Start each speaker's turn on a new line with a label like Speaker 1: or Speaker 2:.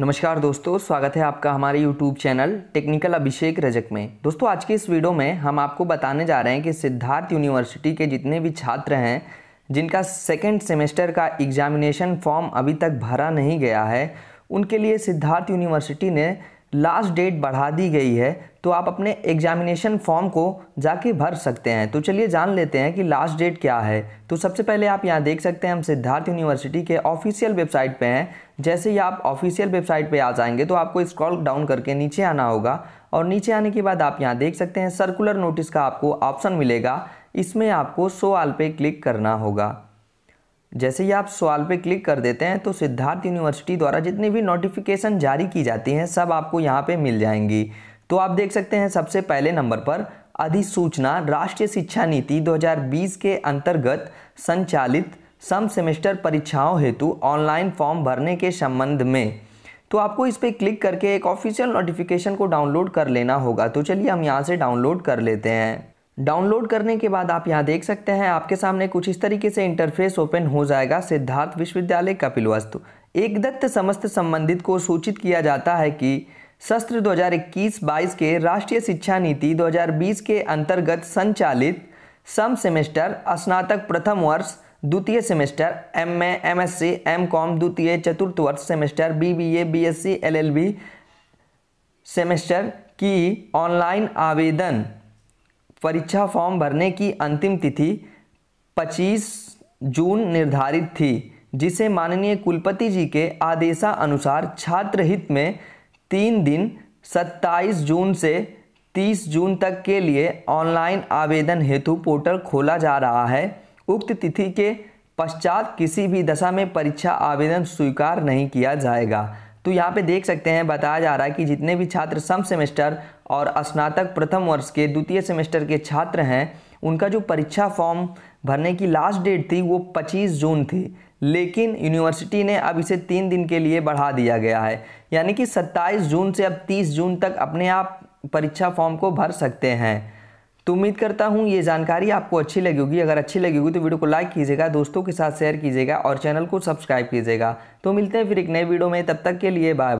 Speaker 1: नमस्कार दोस्तों स्वागत है आपका हमारे YouTube channel technical Abhishek Rajak में दोस्तों आज की इस वीडियो में हम आपको बताने जा रहे हैं कि सिद्धार्थ यूनिवर्सिटी के जितने भी छात्र हैं जिनका सेकेंड सेमेस्टर का एग्जामिनेशन फॉर्म अभी तक भरा नहीं गया है उनके लिए सिद्धार्थ यूनिवर्सिटी ने लास्ट डेट बढ़ा दी गई है तो आप अपने एग्जामिनेशन फॉर्म को जाके भर सकते हैं तो चलिए जान लेते हैं कि लास्ट डेट क्या है तो सबसे पहले आप यहाँ देख सकते हैं हम सिद्धार्थ यूनिवर्सिटी के ऑफिशियल वेबसाइट पे हैं जैसे ही आप ऑफिशियल वेबसाइट पे आ जाएंगे तो आपको स्क्रॉल डाउन करके नीचे आना होगा और नीचे आने के बाद आप यहाँ देख सकते हैं सर्कुलर नोटिस का आपको ऑप्शन मिलेगा इसमें आपको सो आल पे क्लिक करना होगा जैसे ही आप सवाल पे क्लिक कर देते हैं तो सिद्धार्थ यूनिवर्सिटी द्वारा जितनी भी नोटिफिकेशन जारी की जाती हैं सब आपको यहाँ पे मिल जाएंगी तो आप देख सकते हैं सबसे पहले नंबर पर अधिसूचना राष्ट्रीय शिक्षा नीति 2020 के अंतर्गत संचालित सम सेमेस्टर परीक्षाओं हेतु ऑनलाइन फॉर्म भरने के संबंध में तो आपको इस पर क्लिक करके एक ऑफिशियल नोटिफिकेशन को डाउनलोड कर लेना होगा तो चलिए हम यहाँ से डाउनलोड कर लेते हैं डाउनलोड करने के बाद आप यहाँ देख सकते हैं आपके सामने कुछ इस तरीके से इंटरफेस ओपन हो जाएगा सिद्धार्थ विश्वविद्यालय कपिलवस्तु दत्त समस्त संबंधित को सूचित किया जाता है कि शस्त्र 2021-22 के राष्ट्रीय शिक्षा नीति 2020 के अंतर्गत संचालित सम सेमेस्टर स्नातक प्रथम वर्ष द्वितीय semester M A M S C M com द्वितीय चतुर्थ वर्ष semester B B A B S C L L B semester की ऑनलाइन आवेदन परीक्षा फॉर्म भरने की अंतिम तिथि 25 जून निर्धारित थी जिसे माननीय कुलपति जी के आदेशानुसार छात्र हित में तीन दिन 27 जून से 30 जून तक के लिए ऑनलाइन आवेदन हेतु पोर्टल खोला जा रहा है उक्त तिथि के पश्चात किसी भी दशा में परीक्षा आवेदन स्वीकार नहीं किया जाएगा तो यहाँ पे देख सकते हैं बताया जा रहा है कि जितने भी छात्र सम सेमेस्टर और स्नातक प्रथम वर्ष के द्वितीय सेमेस्टर के छात्र हैं उनका जो परीक्षा फॉर्म भरने की लास्ट डेट थी वो 25 जून थी लेकिन यूनिवर्सिटी ने अब इसे तीन दिन के लिए बढ़ा दिया गया है यानी कि 27 जून से अब 30 जून तक अपने आप परीक्षा फॉर्म को भर सकते हैं तो उम्मीद करता हूँ ये जानकारी आपको अच्छी लगी होगी अगर अच्छी लगी होगी तो वीडियो को लाइक कीजिएगा दोस्तों के साथ शेयर कीजिएगा और चैनल को सब्सक्राइब कीजिएगा तो मिलते हैं फिर एक नए वीडियो में तब तक के लिए बाय